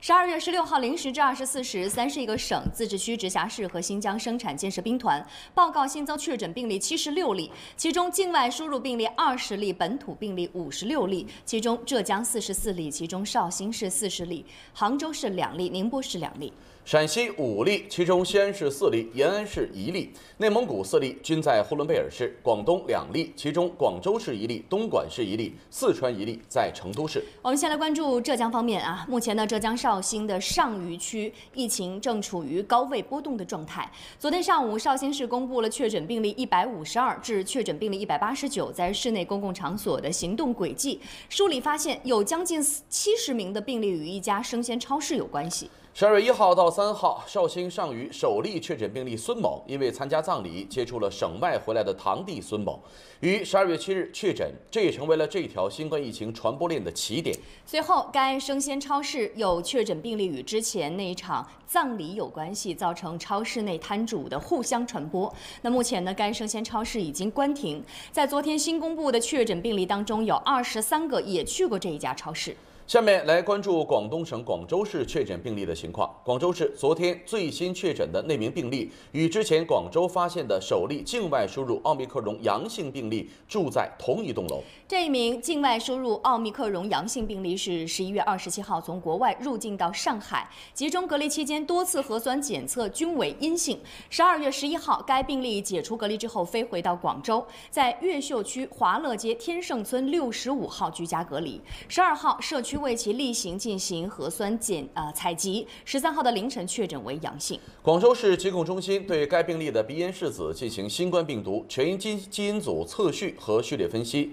十二月十六号零时至二十四时，三十一个省、自治区、直辖市和新疆生产建设兵团报告新增确诊病例七十六例，其中境外输入病例二十例，本土病例五十六例，其中浙江四十四例，其中绍兴市四十例，杭州市两例，宁波市两例，陕西五例，其中西安市四例，延安市一例，内蒙古四例，均在呼伦贝尔市，广东两例，其中广州市一例，东莞市一例，四川一例，在成都市。我们先来关注浙江方面啊，目前呢，浙江上。绍兴的上虞区疫情正处于高位波动的状态。昨天上午，绍兴市公布了确诊病例一百五十二至确诊病例一百八十九在室内公共场所的行动轨迹，梳理发现有将近七十名的病例与一家生鲜超市有关系。十二月一号到三号，绍兴上虞首例确诊病例孙某，因为参加葬礼接触了省外回来的堂弟孙某，于十二月七日确诊，这也成为了这条新冠疫情传播链的起点。随后，该生鲜超市有确诊病例与之前那一场葬礼有关系，造成超市内摊主的互相传播。那目前呢，该生鲜超市已经关停。在昨天新公布的确诊病例当中，有二十三个也去过这一家超市。下面来关注广东省广州市确诊病例的情况。广州市昨天最新确诊的那名病例，与之前广州发现的首例境外输入奥密克戎阳性病例住在同一栋楼。这一名境外输入奥密克戎阳性病例是十一月二十七号从国外入境到上海集中隔离期间，多次核酸检测均为阴性。十二月十一号，该病例解除隔离之后飞回到广州，在越秀区华乐街天胜村六十五号居家隔离。十二号，社区。为其例行进行核酸检呃，采集十三号的凌晨确诊为阳性。广州市疾控中心对该病例的鼻咽拭子进行新冠病毒全基因基因组测序和序列分析。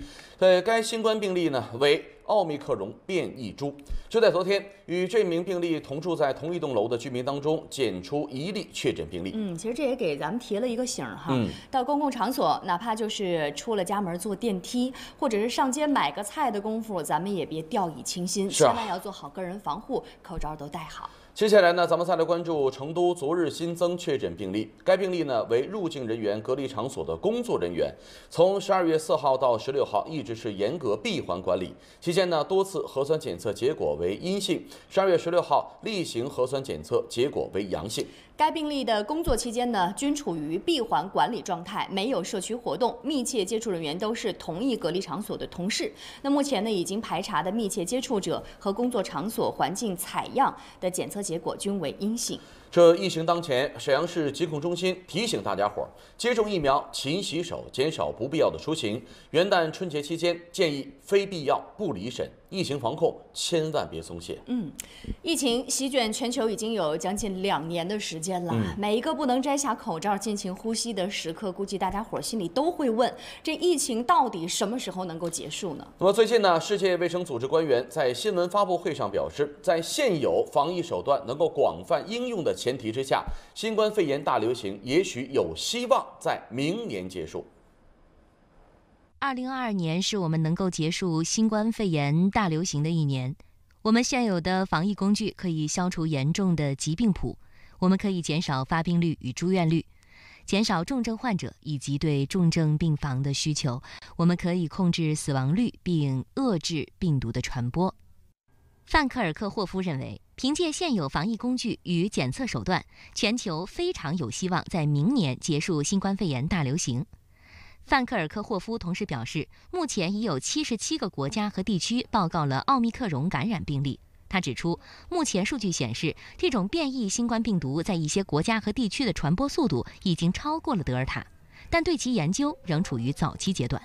该新冠病例呢为奥密克戎变异株。就在昨天，与这名病例同住在同一栋楼的居民当中，检出一例确诊病例。嗯，其实这也给咱们提了一个醒哈。嗯，到公共场所，哪怕就是出了家门坐电梯，或者是上街买个菜的功夫，咱们也别掉以轻心，千万要做好个人防护，口罩都戴好。接下来呢，咱们再来关注成都昨日新增确诊病例。该病例呢为入境人员隔离场所的工作人员，从十二月四号到十六号一直是严格闭环管理，期间呢多次核酸检测结果为阴性。十二月十六号例行核酸检测结果为阳性。该病例的工作期间呢，均处于闭环管理状态，没有社区活动，密切接触人员都是同一隔离场所的同事。那目前呢，已经排查的密切接触者和工作场所环境采样的检测结果均为阴性。这疫情当前，沈阳市疾控中心提醒大家伙儿：接种疫苗，勤洗手，减少不必要的出行。元旦春节期间，建议非必要不离审。疫情防控千万别松懈。嗯，疫情席卷全球已经有将近两年的时间了。嗯，每一个不能摘下口罩尽情呼吸的时刻，估计大家伙儿心里都会问：这疫情到底什么时候能够结束呢？那么最近呢？世界卫生组织官员在新闻发布会上表示，在现有防疫手段能够广泛应用的。前提之下，新冠肺炎大流行也许有希望在明年结束。二零二二年是我们能够结束新冠肺炎大流行的一年。我们现有的防疫工具可以消除严重的疾病谱，我们可以减少发病率与住院率，减少重症患者以及对重症病房的需求。我们可以控制死亡率并遏制病毒的传播。范克尔克霍夫认为。凭借现有防疫工具与检测手段，全球非常有希望在明年结束新冠肺炎大流行。范克尔科霍夫同时表示，目前已有七十七个国家和地区报告了奥密克戎感染病例。他指出，目前数据显示，这种变异新冠病毒在一些国家和地区的传播速度已经超过了德尔塔，但对其研究仍处于早期阶段。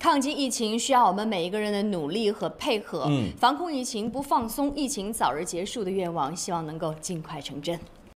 抗击疫情需要我们每一个人的努力和配合。防控疫情不放松，疫情早日结束的愿望，希望能够尽快成真。